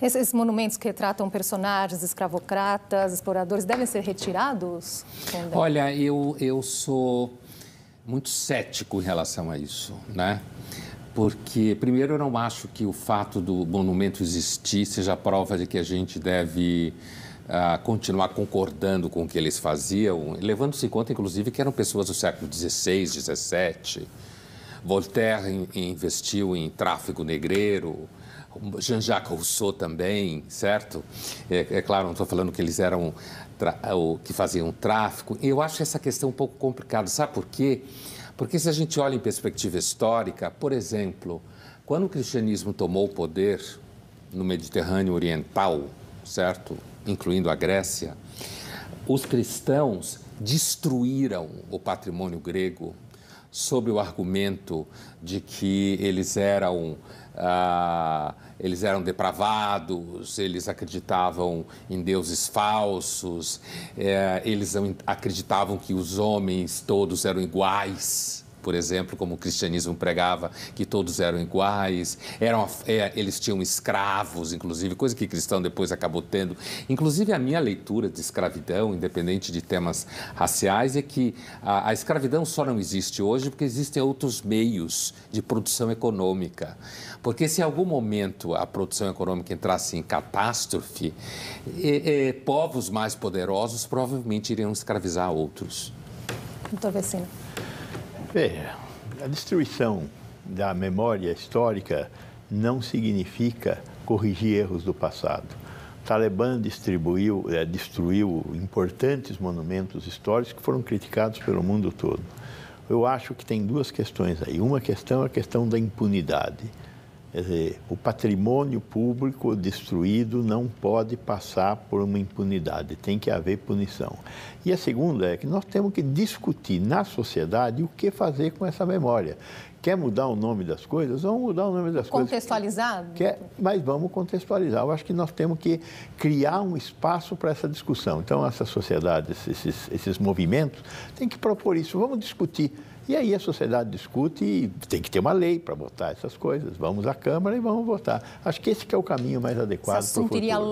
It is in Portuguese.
Esses monumentos que retratam personagens escravocratas, exploradores, devem ser retirados? Olha, eu, eu sou muito cético em relação a isso, né? Porque, primeiro, eu não acho que o fato do monumento existir seja prova de que a gente deve uh, continuar concordando com o que eles faziam, levando-se em conta, inclusive, que eram pessoas do século XVI, XVII, Voltaire investiu em tráfico negreiro, Jean-Jacques Rousseau também, certo? É, é claro, não estou falando que eles eram que faziam tráfico. Eu acho essa questão um pouco complicada. Sabe por quê? Porque se a gente olha em perspectiva histórica, por exemplo, quando o cristianismo tomou o poder no Mediterrâneo Oriental, certo? Incluindo a Grécia, os cristãos destruíram o patrimônio grego sobre o argumento de que eles eram ah, eles eram depravados, eles acreditavam em deuses falsos, eh, eles acreditavam que os homens todos eram iguais por exemplo, como o cristianismo pregava que todos eram iguais, eram, é, eles tinham escravos, inclusive, coisa que cristão depois acabou tendo. Inclusive, a minha leitura de escravidão, independente de temas raciais, é que a, a escravidão só não existe hoje porque existem outros meios de produção econômica. Porque se em algum momento a produção econômica entrasse em catástrofe, é, é, povos mais poderosos provavelmente iriam escravizar outros. Doutor Vecino. Veja, a destruição da memória histórica não significa corrigir erros do passado. O Talibã distribuiu, é, destruiu importantes monumentos históricos que foram criticados pelo mundo todo. Eu acho que tem duas questões aí. Uma questão é a questão da impunidade. Quer dizer, o patrimônio público destruído não pode passar por uma impunidade, tem que haver punição. E a segunda é que nós temos que discutir na sociedade o que fazer com essa memória. Quer mudar o nome das coisas? Vamos mudar o nome das contextualizar? coisas. Contextualizar? Mas vamos contextualizar. Eu acho que nós temos que criar um espaço para essa discussão. Então, essa sociedade, esses, esses movimentos, tem que propor isso. Vamos discutir e aí a sociedade discute e tem que ter uma lei para votar essas coisas. Vamos à Câmara e vamos votar. Acho que esse que é o caminho mais adequado para o futuro.